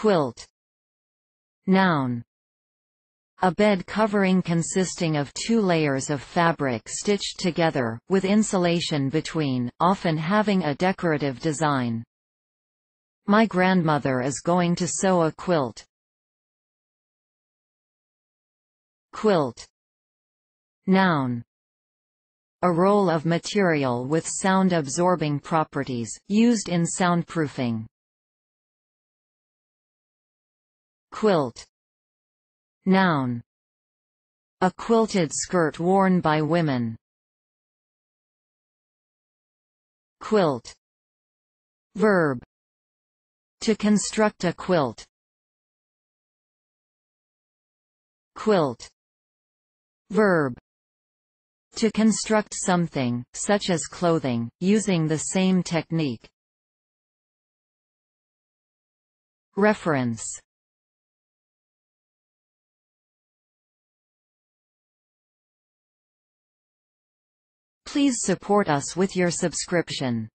Quilt Noun a bed covering consisting of two layers of fabric stitched together, with insulation between, often having a decorative design. My grandmother is going to sew a quilt. Quilt Noun a roll of material with sound-absorbing properties, used in soundproofing. Quilt Noun A quilted skirt worn by women. Quilt Verb To construct a quilt. Quilt Verb to construct something, such as clothing, using the same technique. Reference Please support us with your subscription.